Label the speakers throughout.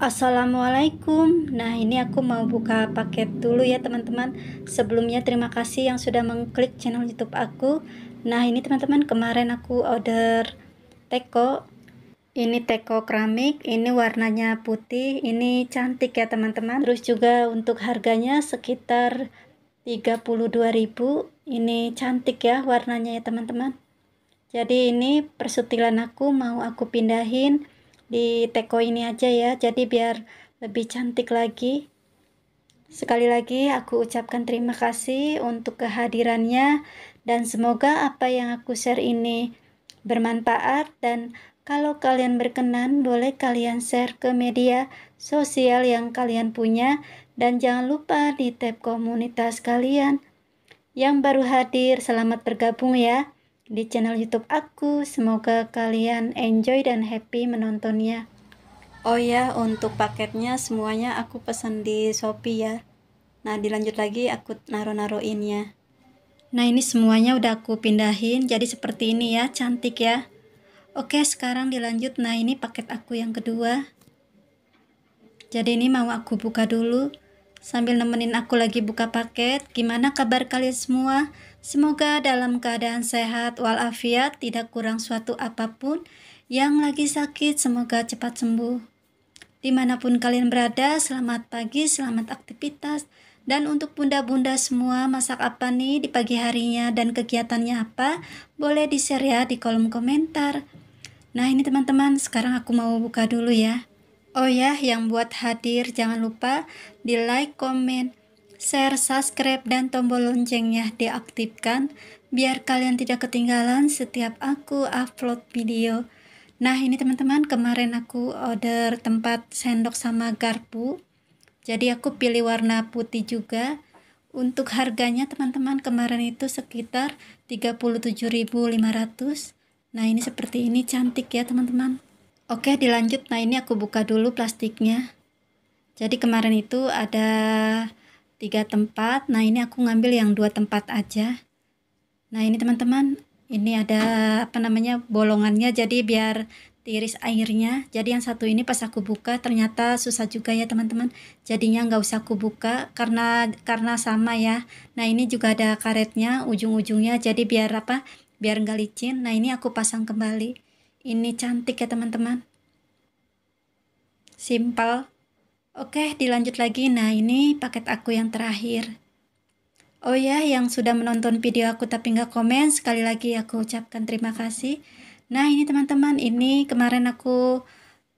Speaker 1: Assalamualaikum. Nah, ini aku mau buka paket dulu ya, teman-teman. Sebelumnya terima kasih yang sudah mengklik channel YouTube aku. Nah, ini teman-teman, kemarin aku order teko. Ini teko keramik, ini warnanya putih, ini cantik ya, teman-teman. Terus juga untuk harganya sekitar 32.000. Ini cantik ya warnanya ya, teman-teman. Jadi ini persutilan aku mau aku pindahin di teko ini aja ya jadi biar lebih cantik lagi sekali lagi aku ucapkan terima kasih untuk kehadirannya dan semoga apa yang aku share ini bermanfaat dan kalau kalian berkenan boleh kalian share ke media sosial yang kalian punya dan jangan lupa di tab komunitas kalian yang baru hadir selamat bergabung ya di channel YouTube aku. Semoga kalian enjoy dan happy menontonnya. Oh ya, untuk paketnya semuanya aku pesan di Shopee ya. Nah, dilanjut lagi aku naruh ya Nah, ini semuanya udah aku pindahin jadi seperti ini ya, cantik ya. Oke, sekarang dilanjut. Nah, ini paket aku yang kedua. Jadi ini mau aku buka dulu. Sambil nemenin aku lagi buka paket, gimana kabar kalian semua? Semoga dalam keadaan sehat walafiat, tidak kurang suatu apapun. Yang lagi sakit, semoga cepat sembuh. Dimanapun kalian berada, selamat pagi, selamat aktivitas. Dan untuk bunda-bunda semua, masak apa nih di pagi harinya dan kegiatannya apa? Boleh di-share ya di kolom komentar. Nah ini teman-teman, sekarang aku mau buka dulu ya. Oh ya, yang buat hadir jangan lupa di like, comment, share, subscribe, dan tombol loncengnya diaktifkan biar kalian tidak ketinggalan setiap aku upload video. Nah ini teman-teman kemarin aku order tempat sendok sama garpu jadi aku pilih warna putih juga untuk harganya teman-teman kemarin itu sekitar 37.500 nah ini seperti ini cantik ya teman-teman oke dilanjut nah ini aku buka dulu plastiknya jadi kemarin itu ada tiga tempat nah ini aku ngambil yang dua tempat aja nah ini teman-teman ini ada apa namanya bolongannya jadi biar tiris airnya jadi yang satu ini pas aku buka ternyata susah juga ya teman-teman jadinya nggak usah aku buka karena karena sama ya nah ini juga ada karetnya ujung-ujungnya jadi biar apa biar nggak licin nah ini aku pasang kembali ini cantik ya teman-teman simple Oke, dilanjut lagi. Nah, ini paket aku yang terakhir. Oh ya, yang sudah menonton video aku tapi nggak komen, sekali lagi aku ucapkan terima kasih. Nah, ini teman-teman, ini kemarin aku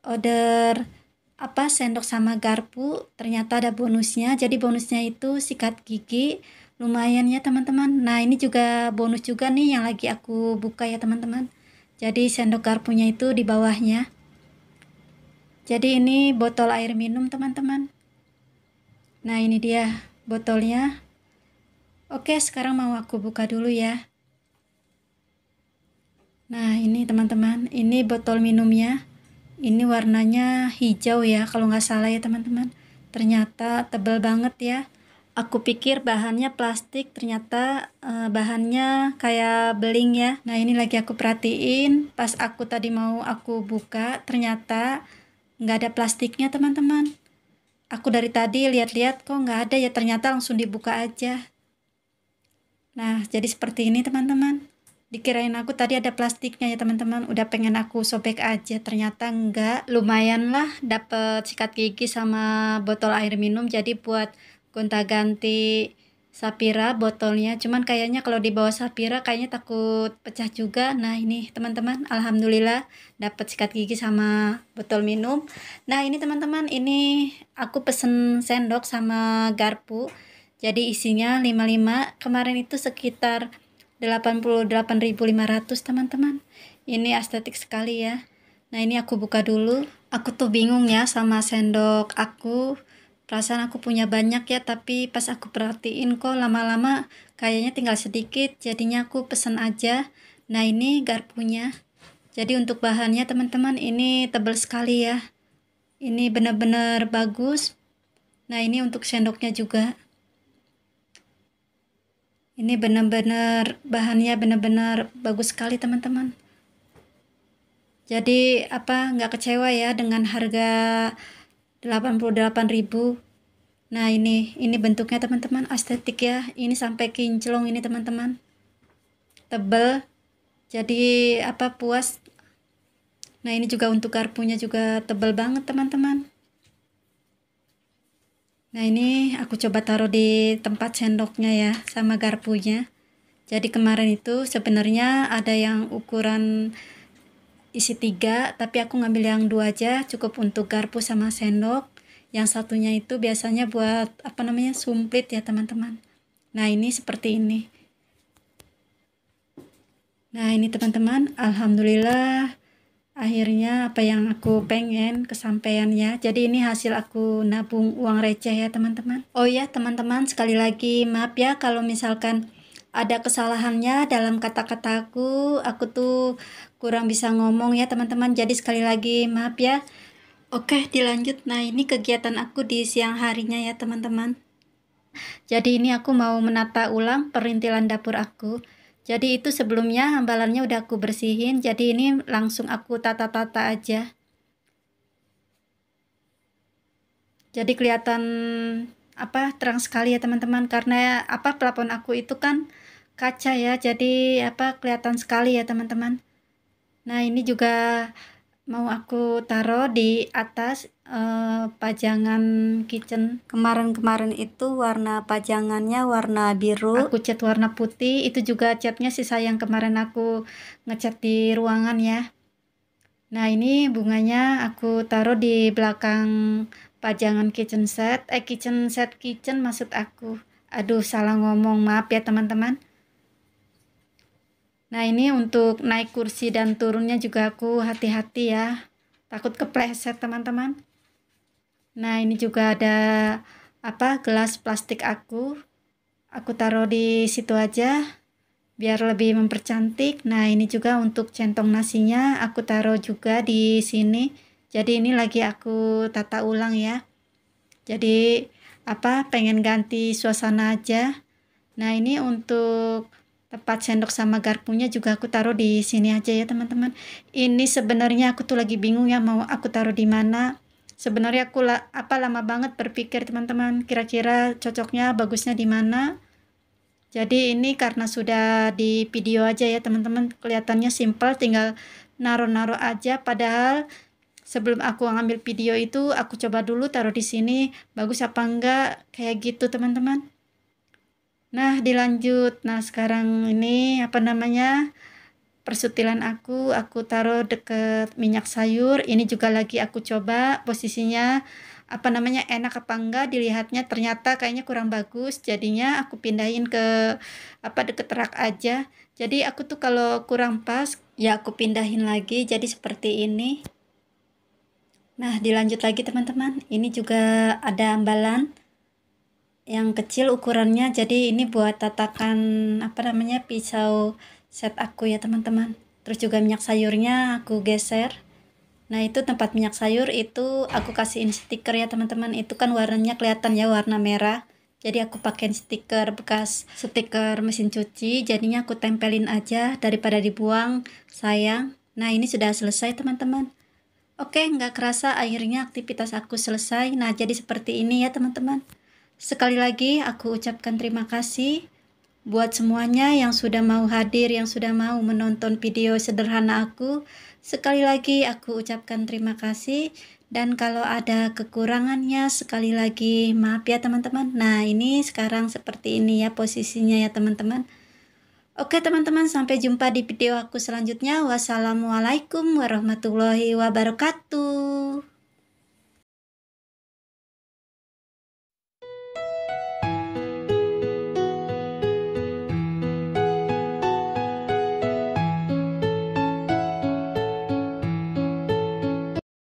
Speaker 1: order apa sendok sama garpu, ternyata ada bonusnya. Jadi bonusnya itu sikat gigi. Lumayan ya, teman-teman. Nah, ini juga bonus juga nih yang lagi aku buka ya, teman-teman. Jadi sendok garpunya itu di bawahnya. Jadi ini botol air minum teman-teman. Nah ini dia botolnya. Oke sekarang mau aku buka dulu ya. Nah ini teman-teman, ini botol minumnya. Ini warnanya hijau ya kalau nggak salah ya teman-teman. Ternyata tebel banget ya. Aku pikir bahannya plastik, ternyata eh, bahannya kayak beling ya. Nah ini lagi aku perhatiin, pas aku tadi mau aku buka, ternyata nggak ada plastiknya teman-teman. Aku dari tadi lihat-lihat kok nggak ada ya ternyata langsung dibuka aja. Nah jadi seperti ini teman-teman. Dikirain aku tadi ada plastiknya ya teman-teman. Udah pengen aku sobek aja ternyata nggak. Lumayan lah dapet sikat gigi sama botol air minum jadi buat gonta-ganti Sapira botolnya cuman kayaknya kalau di bawah Sapira kayaknya takut pecah juga nah ini teman-teman Alhamdulillah dapat sikat gigi sama botol minum nah ini teman-teman ini aku pesen sendok sama garpu jadi isinya 55 kemarin itu sekitar 88.500 teman-teman ini estetik sekali ya nah ini aku buka dulu aku tuh bingung ya sama sendok aku perasaan aku punya banyak ya tapi pas aku perhatiin kok lama-lama kayaknya tinggal sedikit jadinya aku pesen aja nah ini garpunya jadi untuk bahannya teman-teman ini tebel sekali ya ini benar-benar bagus nah ini untuk sendoknya juga ini benar-benar bahannya benar-benar bagus sekali teman-teman jadi apa nggak kecewa ya dengan harga 88.000 nah ini ini bentuknya teman-teman estetik ya ini sampai kinclong ini teman-teman tebel jadi apa puas nah ini juga untuk garpunya juga tebel banget teman-teman nah ini aku coba taruh di tempat sendoknya ya sama garpunya jadi kemarin itu sebenarnya ada yang ukuran isi tiga tapi aku ngambil yang dua aja cukup untuk garpu sama sendok yang satunya itu biasanya buat apa namanya sumplit ya teman-teman nah ini seperti ini nah ini teman-teman alhamdulillah akhirnya apa yang aku pengen kesampaian ya jadi ini hasil aku nabung uang receh ya teman-teman oh ya teman-teman sekali lagi maaf ya kalau misalkan ada kesalahannya dalam kata-kataku. Aku tuh kurang bisa ngomong ya teman-teman. Jadi sekali lagi maaf ya. Oke, dilanjut. Nah, ini kegiatan aku di siang harinya ya teman-teman. Jadi ini aku mau menata ulang perintilan dapur aku. Jadi itu sebelumnya hambalannya udah aku bersihin. Jadi ini langsung aku tata-tata aja. Jadi kelihatan apa terang sekali ya teman-teman karena apa pelapon aku itu kan kaca ya jadi apa kelihatan sekali ya teman-teman nah ini juga mau aku taruh di atas eh, pajangan kitchen kemarin-kemarin itu warna pajangannya warna biru aku cat warna putih itu juga catnya sisa yang kemarin aku ngecat di ruangan ya nah ini bunganya aku taruh di belakang pajangan kitchen set eh kitchen set kitchen maksud aku aduh salah ngomong maaf ya teman-teman nah ini untuk naik kursi dan turunnya juga aku hati-hati ya takut kepleset teman-teman nah ini juga ada apa gelas plastik aku aku taruh di situ aja biar lebih mempercantik nah ini juga untuk centong nasinya aku taruh juga di sini jadi ini lagi aku tata ulang ya jadi apa pengen ganti suasana aja nah ini untuk tempat sendok sama garpunya juga aku taruh di sini aja ya teman-teman ini sebenarnya aku tuh lagi bingung ya mau aku taruh di mana sebenarnya aku la apa lama banget berpikir teman-teman kira-kira cocoknya bagusnya di mana jadi ini karena sudah di video aja ya teman-teman kelihatannya simpel, tinggal naruh-naruh aja padahal sebelum aku ngambil video itu aku coba dulu taruh di sini bagus apa enggak kayak gitu teman-teman nah dilanjut nah sekarang ini apa namanya persutilan aku aku taruh deket minyak sayur ini juga lagi aku coba posisinya apa namanya enak apa enggak dilihatnya ternyata kayaknya kurang bagus jadinya aku pindahin ke apa deket rak aja jadi aku tuh kalau kurang pas ya aku pindahin lagi jadi seperti ini Nah, dilanjut lagi teman-teman. Ini juga ada ambalan yang kecil ukurannya. Jadi ini buat tatakan apa namanya pisau set aku ya teman-teman. Terus juga minyak sayurnya aku geser. Nah, itu tempat minyak sayur itu aku kasihin stiker ya teman-teman. Itu kan warnanya kelihatan ya warna merah. Jadi aku pakai stiker bekas stiker mesin cuci. Jadinya aku tempelin aja daripada dibuang. Sayang. Nah, ini sudah selesai teman-teman. Oke, nggak kerasa akhirnya aktivitas aku selesai. Nah, jadi seperti ini ya teman-teman. Sekali lagi aku ucapkan terima kasih buat semuanya yang sudah mau hadir, yang sudah mau menonton video sederhana aku. Sekali lagi aku ucapkan terima kasih. Dan kalau ada kekurangannya, sekali lagi maaf ya teman-teman. Nah, ini sekarang seperti ini ya posisinya ya teman-teman. Oke teman-teman, sampai jumpa di video aku selanjutnya. Wassalamualaikum warahmatullahi wabarakatuh.